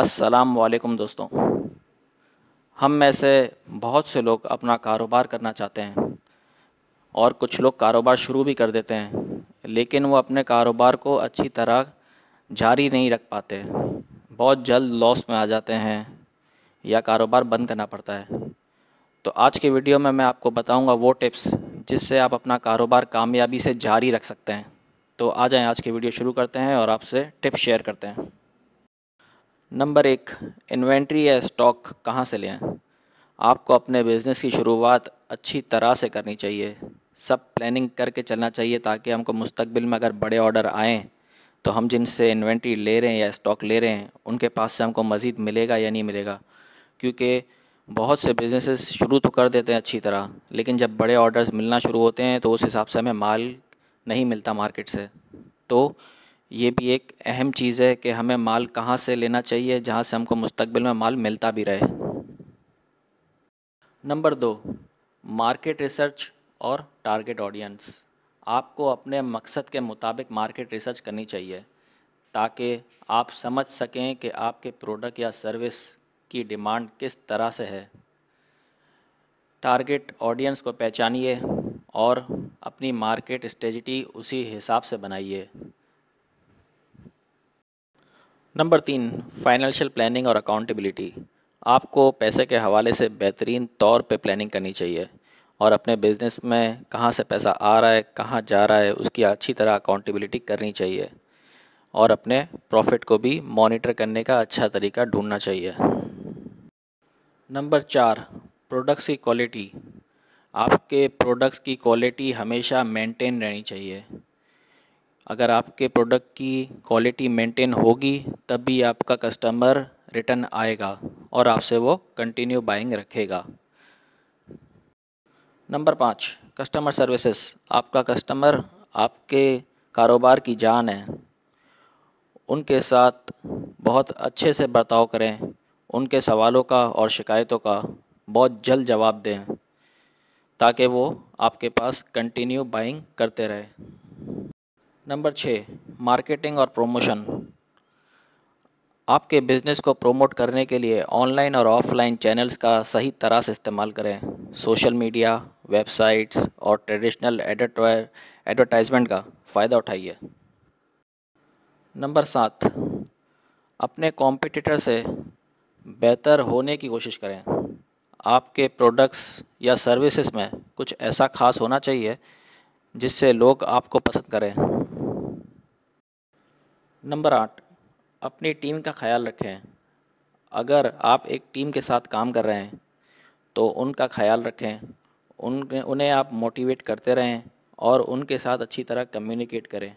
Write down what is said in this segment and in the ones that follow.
अस्सलाम वालेकुम दोस्तों हम में से बहुत से लोग अपना कारोबार करना चाहते हैं और कुछ लोग कारोबार शुरू भी कर देते हैं लेकिन वो अपने कारोबार को अच्छी तरह जारी नहीं रख पाते बहुत जल्द लॉस में आ जाते हैं या कारोबार बंद करना पड़ता है तो आज के वीडियो में मैं आपको बताऊंगा वो टिप्स जिससे आप अपना कारोबार कामयाबी से जारी रख सकते हैं तो आ जाएं आज की वीडियो शुरू करते हैं और आपसे टिप्स शेयर करते हैं नंबर एक इन्वेंट्री या स्टॉक कहाँ से लें आपको अपने बिज़नेस की शुरुआत अच्छी तरह से करनी चाहिए सब प्लानिंग करके चलना चाहिए ताकि हमको मुस्तबिल में अगर बड़े ऑर्डर आएँ तो हम जिनसे इन्वेंट्री ले रहे हैं या स्टॉक ले रहे हैं उनके पास से हमको मज़ीद मिलेगा या नहीं मिलेगा क्योंकि बहुत से बिज़नेस शुरू तो कर देते हैं अच्छी तरह लेकिन जब बड़े ऑर्डर्स मिलना शुरू होते हैं तो उस हिसाब से हमें माल नहीं मिलता मार्केट से तो ये भी एक अहम चीज़ है कि हमें माल कहाँ से लेना चाहिए जहाँ से हमको मुस्तबिल में माल मिलता भी रहे नंबर दो मार्केट रिसर्च और टारगेट ऑडियंस आपको अपने मकसद के मुताबिक मार्केट रिसर्च करनी चाहिए ताकि आप समझ सकें कि आपके प्रोडक्ट या सर्विस की डिमांड किस तरह से है टारगेट ऑडियंस को पहचानिए और अपनी मार्केट स्ट्रेटी उसी हिसाब से बनाइए नंबर तीन फाइनेंशियल प्लानिंग और अकाउंटेबिलिटी आपको पैसे के हवाले से बेहतरीन तौर पे प्लानिंग करनी चाहिए और अपने बिज़नेस में कहाँ से पैसा आ रहा है कहाँ जा रहा है उसकी अच्छी तरह अकाउंटेबिलिटी करनी चाहिए और अपने प्रॉफिट को भी मॉनिटर करने का अच्छा तरीका ढूंढना चाहिए नंबर चार प्रोडक्ट्स की क्वालिटी आपके प्रोडक्ट्स की क्वालिटी हमेशा मेंटेन रहनी चाहिए अगर आपके प्रोडक्ट की क्वालिटी मेंटेन होगी तब भी आपका कस्टमर रिटर्न आएगा और आपसे वो कंटिन्यू बाइंग रखेगा नंबर पाँच कस्टमर सर्विसेज आपका कस्टमर आपके कारोबार की जान है उनके साथ बहुत अच्छे से बर्ताव करें उनके सवालों का और शिकायतों का बहुत जल्द जवाब दें ताकि वो आपके पास कंटिन्यू बाइंग करते रहे नंबर छः मार्केटिंग और प्रोमोशन आपके बिजनेस को प्रोमोट करने के लिए ऑनलाइन और ऑफलाइन चैनल्स का सही तरह से इस्तेमाल करें सोशल मीडिया वेबसाइट्स और ट्रेडिशनल एडवर्टाइजमेंट का फ़ायदा उठाइए नंबर सात अपने कॉम्पिटिटर से बेहतर होने की कोशिश करें आपके प्रोडक्ट्स या सर्विसेज में कुछ ऐसा खास होना चाहिए जिससे लोग आपको पसंद करें नंबर आठ अपनी टीम का ख्याल रखें अगर आप एक टीम के साथ काम कर रहे हैं तो उनका ख्याल रखें उन उन्हें आप मोटिवेट करते रहें और उनके साथ अच्छी तरह कम्युनिकेट करें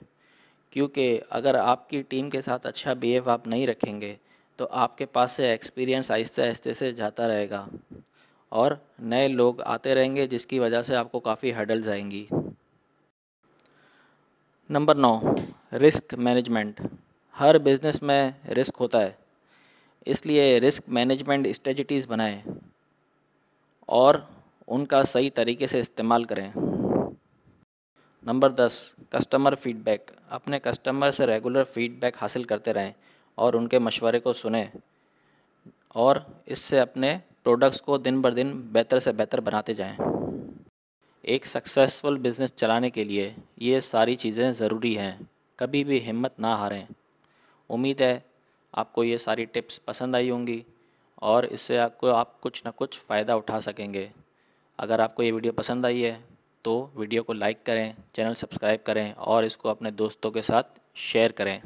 क्योंकि अगर आपकी टीम के साथ अच्छा बिहेव आप नहीं रखेंगे तो आपके पास से एक्सपीरियंस आहिस्ते आहिस्ते से जाता रहेगा और नए लोग आते रहेंगे जिसकी वजह से आपको काफ़ी हडल्स आएंगी नंबर नौ रिस्क मैनेजमेंट हर बिज़नेस में रिस्क होता है इसलिए रिस्क मैनेजमेंट स्ट्रेटजीज़ बनाएं और उनका सही तरीके से इस्तेमाल करें नंबर दस कस्टमर फीडबैक अपने कस्टमर से रेगुलर फीडबैक हासिल करते रहें और उनके मशवरे को सुने और इससे अपने प्रोडक्ट्स को दिन बर दिन बेहतर से बेहतर बनाते जाएं। एक सक्सेसफुल बिज़नेस चलाने के लिए ये सारी चीज़ें ज़रूरी हैं कभी भी हिम्मत ना हारें उम्मीद है आपको ये सारी टिप्स पसंद आई होंगी और इससे आपको आप कुछ ना कुछ फ़ायदा उठा सकेंगे अगर आपको ये वीडियो पसंद आई है तो वीडियो को लाइक करें चैनल सब्सक्राइब करें और इसको अपने दोस्तों के साथ शेयर करें